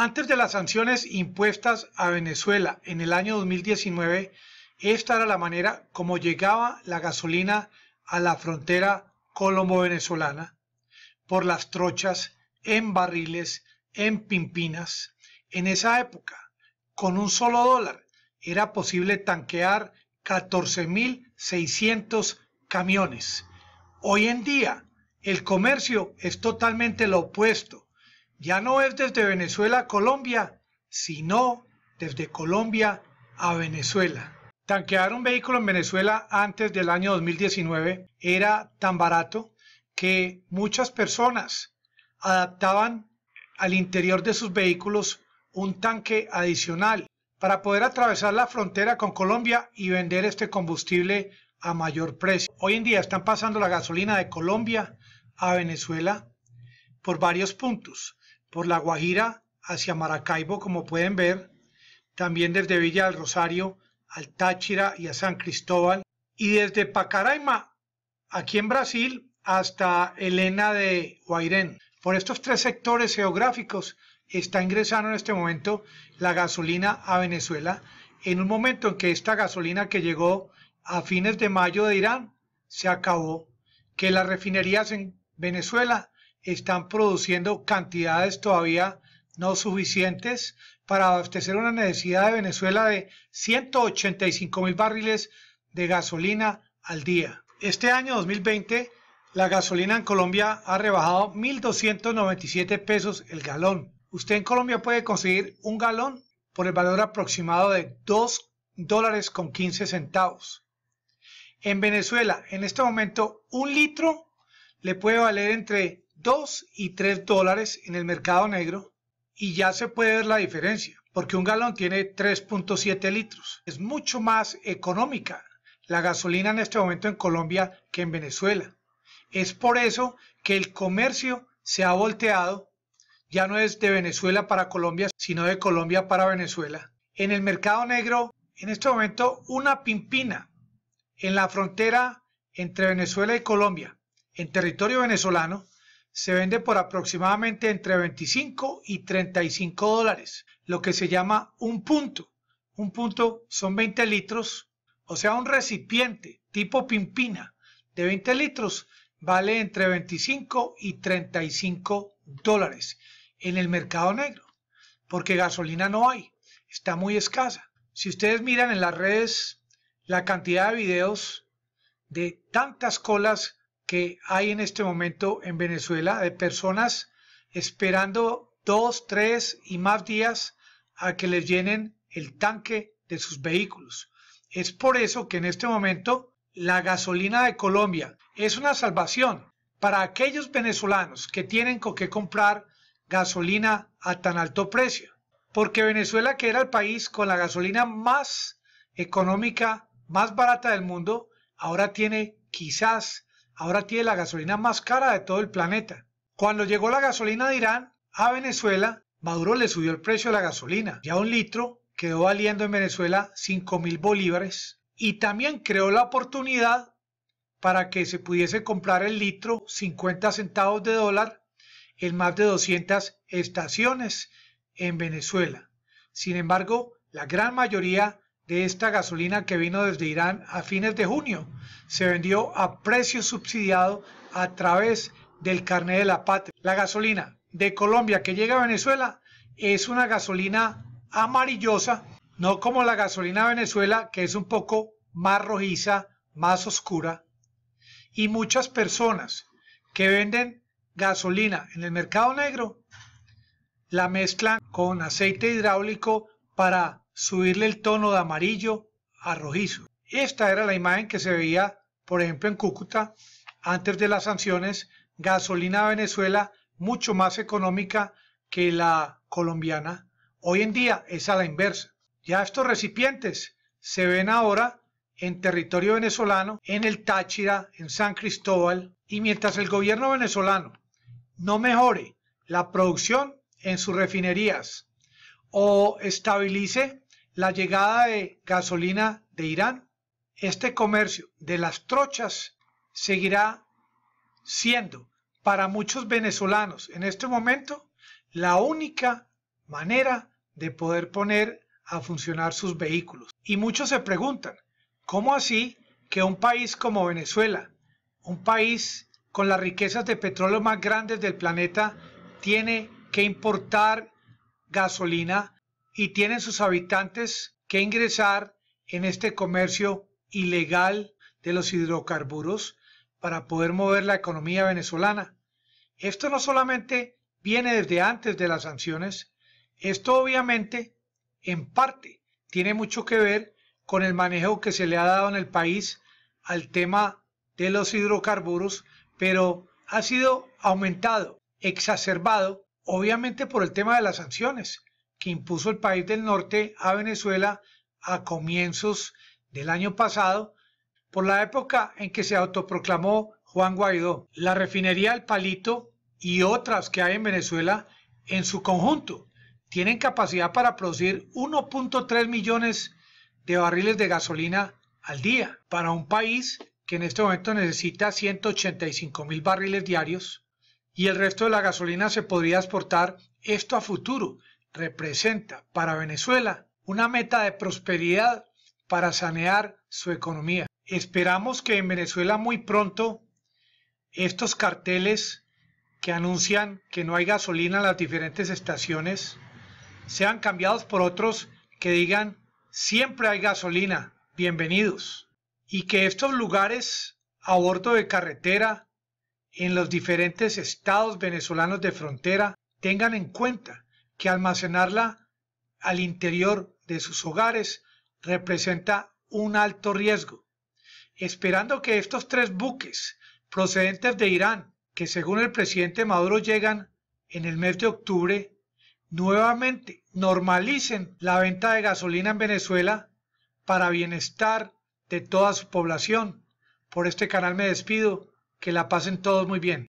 Antes de las sanciones impuestas a Venezuela en el año 2019, esta era la manera como llegaba la gasolina a la frontera colombo-venezolana, por las trochas, en barriles, en pimpinas. En esa época, con un solo dólar, era posible tanquear 14.600 camiones. Hoy en día, el comercio es totalmente lo opuesto ya no es desde Venezuela a Colombia, sino desde Colombia a Venezuela. Tanquear un vehículo en Venezuela antes del año 2019 era tan barato que muchas personas adaptaban al interior de sus vehículos un tanque adicional para poder atravesar la frontera con Colombia y vender este combustible a mayor precio. Hoy en día están pasando la gasolina de Colombia a Venezuela por varios puntos por La Guajira hacia Maracaibo, como pueden ver, también desde Villa del Rosario al Táchira y a San Cristóbal, y desde Pacaraima, aquí en Brasil, hasta elena de Guairén. Por estos tres sectores geográficos está ingresando en este momento la gasolina a Venezuela, en un momento en que esta gasolina que llegó a fines de mayo de Irán se acabó, que las refinerías en Venezuela están produciendo cantidades todavía no suficientes para abastecer una necesidad de Venezuela de 185 mil barriles de gasolina al día. Este año 2020, la gasolina en Colombia ha rebajado 1.297 pesos el galón. Usted en Colombia puede conseguir un galón por el valor aproximado de 2 dólares con 15 centavos. En Venezuela, en este momento, un litro le puede valer entre 2 y 3 dólares en el mercado negro y ya se puede ver la diferencia, porque un galón tiene 3.7 litros. Es mucho más económica la gasolina en este momento en Colombia que en Venezuela. Es por eso que el comercio se ha volteado, ya no es de Venezuela para Colombia, sino de Colombia para Venezuela. En el mercado negro, en este momento, una pimpina en la frontera entre Venezuela y Colombia, en territorio venezolano, se vende por aproximadamente entre 25 y 35 dólares, lo que se llama un punto. Un punto son 20 litros, o sea, un recipiente tipo pimpina de 20 litros vale entre 25 y 35 dólares en el mercado negro, porque gasolina no hay, está muy escasa. Si ustedes miran en las redes la cantidad de videos de tantas colas que hay en este momento en Venezuela de personas esperando dos, tres y más días a que les llenen el tanque de sus vehículos. Es por eso que en este momento la gasolina de Colombia es una salvación para aquellos venezolanos que tienen con qué comprar gasolina a tan alto precio. Porque Venezuela, que era el país con la gasolina más económica, más barata del mundo, ahora tiene quizás ahora tiene la gasolina más cara de todo el planeta. Cuando llegó la gasolina de Irán a Venezuela, Maduro le subió el precio de la gasolina. Ya un litro quedó valiendo en Venezuela 5 mil bolívares y también creó la oportunidad para que se pudiese comprar el litro 50 centavos de dólar en más de 200 estaciones en Venezuela. Sin embargo, la gran mayoría de esta gasolina que vino desde Irán a fines de junio. Se vendió a precio subsidiado a través del carnet de la patria. La gasolina de Colombia que llega a Venezuela es una gasolina amarillosa, no como la gasolina de Venezuela que es un poco más rojiza, más oscura. Y muchas personas que venden gasolina en el mercado negro la mezclan con aceite hidráulico para subirle el tono de amarillo a rojizo. Esta era la imagen que se veía, por ejemplo, en Cúcuta, antes de las sanciones, gasolina Venezuela mucho más económica que la colombiana. Hoy en día es a la inversa. Ya estos recipientes se ven ahora en territorio venezolano, en el Táchira, en San Cristóbal, y mientras el gobierno venezolano no mejore la producción en sus refinerías o estabilice la llegada de gasolina de Irán, este comercio de las trochas seguirá siendo para muchos venezolanos en este momento la única manera de poder poner a funcionar sus vehículos. Y muchos se preguntan, ¿cómo así que un país como Venezuela, un país con las riquezas de petróleo más grandes del planeta, tiene que importar gasolina y tienen sus habitantes que ingresar en este comercio ilegal de los hidrocarburos para poder mover la economía venezolana. Esto no solamente viene desde antes de las sanciones, esto obviamente en parte tiene mucho que ver con el manejo que se le ha dado en el país al tema de los hidrocarburos, pero ha sido aumentado, exacerbado, obviamente por el tema de las sanciones que impuso el país del norte a Venezuela a comienzos del año pasado, por la época en que se autoproclamó Juan Guaidó. La refinería El Palito y otras que hay en Venezuela en su conjunto tienen capacidad para producir 1.3 millones de barriles de gasolina al día para un país que en este momento necesita 185 mil barriles diarios y el resto de la gasolina se podría exportar esto a futuro representa para Venezuela una meta de prosperidad para sanear su economía. Esperamos que en Venezuela muy pronto estos carteles que anuncian que no hay gasolina en las diferentes estaciones sean cambiados por otros que digan siempre hay gasolina, bienvenidos. Y que estos lugares a bordo de carretera en los diferentes estados venezolanos de frontera tengan en cuenta que almacenarla al interior de sus hogares representa un alto riesgo. Esperando que estos tres buques procedentes de Irán, que según el presidente Maduro llegan en el mes de octubre, nuevamente normalicen la venta de gasolina en Venezuela para bienestar de toda su población. Por este canal me despido. Que la pasen todos muy bien.